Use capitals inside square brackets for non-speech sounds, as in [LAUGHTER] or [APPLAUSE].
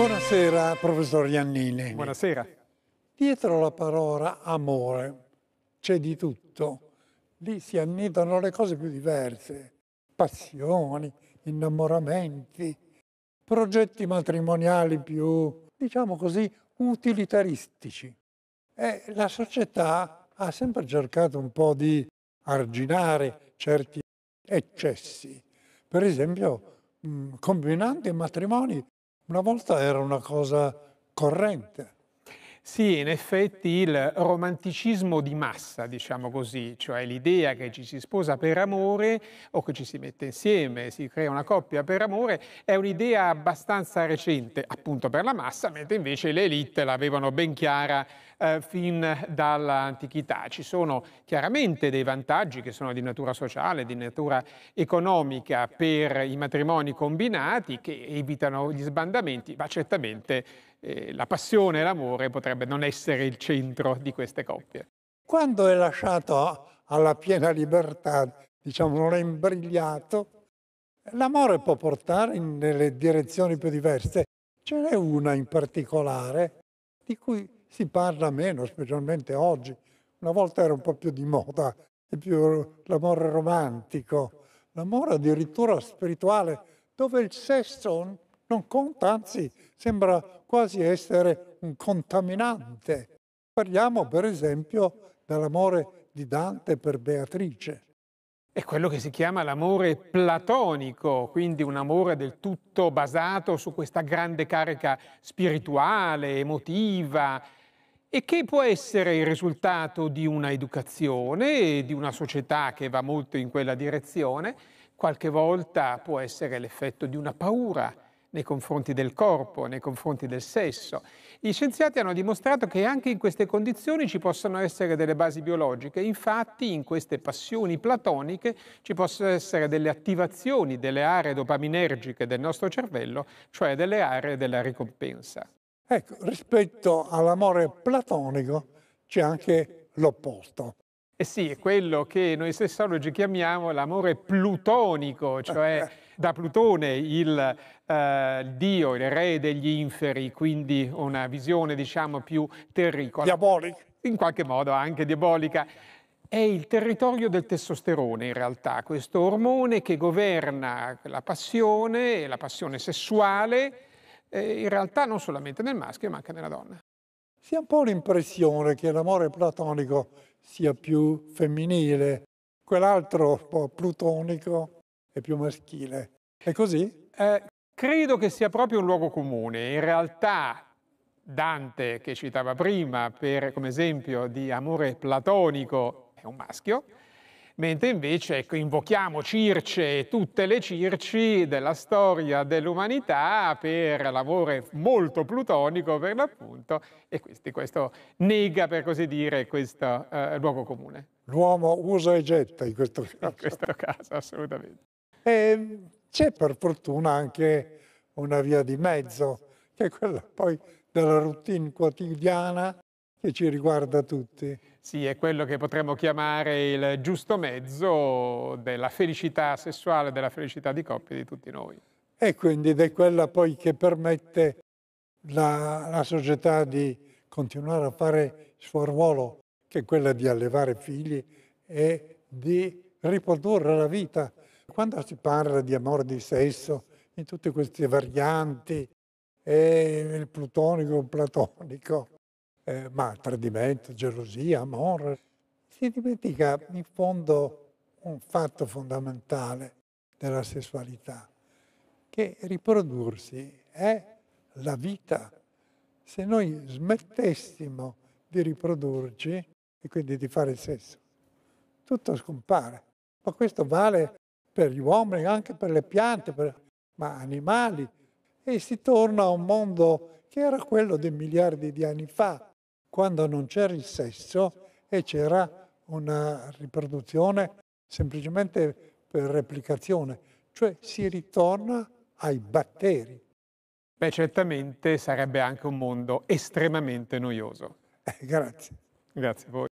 Buonasera, professor Iannini. Buonasera. Dietro la parola amore c'è di tutto. Lì si annidano le cose più diverse, passioni, innamoramenti, progetti matrimoniali più, diciamo così, utilitaristici. E la società ha sempre cercato un po' di arginare certi eccessi. Per esempio, combinando i matrimoni una volta era una cosa corrente. Sì, in effetti il romanticismo di massa, diciamo così, cioè l'idea che ci si sposa per amore o che ci si mette insieme, si crea una coppia per amore, è un'idea abbastanza recente, appunto per la massa, mentre invece le elite l'avevano ben chiara eh, fin dall'antichità. Ci sono chiaramente dei vantaggi che sono di natura sociale, di natura economica per i matrimoni combinati che evitano gli sbandamenti, ma certamente eh, la passione e l'amore potrebbe non essere il centro di queste coppie. Quando è lasciato alla piena libertà, diciamo non è imbrigliato, l'amore può portare in, nelle direzioni più diverse. Ce n'è una in particolare di cui si parla meno, specialmente oggi. Una volta era un po' più di moda, è più l'amore romantico, l'amore addirittura spirituale, dove il sesso non conta, anzi sembra quasi essere un contaminante. Parliamo per esempio dell'amore di Dante per Beatrice. È quello che si chiama l'amore platonico, quindi un amore del tutto basato su questa grande carica spirituale, emotiva, e che può essere il risultato di una educazione, e di una società che va molto in quella direzione, qualche volta può essere l'effetto di una paura nei confronti del corpo, nei confronti del sesso. Gli scienziati hanno dimostrato che anche in queste condizioni ci possono essere delle basi biologiche, infatti in queste passioni platoniche ci possono essere delle attivazioni delle aree dopaminergiche del nostro cervello, cioè delle aree della ricompensa. Ecco, rispetto all'amore platonico c'è anche l'opposto. Eh sì, è quello che noi sessologi chiamiamo l'amore plutonico, cioè [LAUGHS] da Plutone, il eh, dio, il re degli inferi, quindi una visione diciamo più terricola. Diabolica. In qualche modo anche diabolica. È il territorio del testosterone in realtà, questo ormone che governa la passione, e la passione sessuale, eh, in realtà non solamente nel maschio ma anche nella donna. Si ha un po' l'impressione che l'amore platonico sia più femminile, quell'altro un po' plutonico è più maschile. È così? Eh, credo che sia proprio un luogo comune. In realtà Dante, che citava prima per, come esempio di amore platonico, è un maschio, mentre invece ecco, invochiamo Circe e tutte le Circi della storia dell'umanità per l'amore molto plutonico per l'appunto e questi, questo nega per così dire questo eh, luogo comune. L'uomo usa e getta in questo caso. In questo caso assolutamente. E c'è per fortuna anche una via di mezzo, che è quella poi della routine quotidiana che ci riguarda tutti. Sì, è quello che potremmo chiamare il giusto mezzo della felicità sessuale, della felicità di coppia di tutti noi. E quindi è quella poi che permette alla società di continuare a fare il suo ruolo, che è quella di allevare figli e di riprodurre la vita quando si parla di amore di sesso in tutte queste varianti, è il plutonico, il platonico, eh, ma tradimento, gelosia, amore, si dimentica in fondo un fatto fondamentale della sessualità, che riprodursi è la vita. Se noi smettessimo di riprodurci e quindi di fare sesso, tutto scompare. Ma questo vale per gli uomini, anche per le piante, per, ma animali. E si torna a un mondo che era quello dei miliardi di anni fa, quando non c'era il sesso e c'era una riproduzione semplicemente per replicazione, cioè si ritorna ai batteri. Beh, certamente sarebbe anche un mondo estremamente noioso. Eh, grazie. Grazie a voi.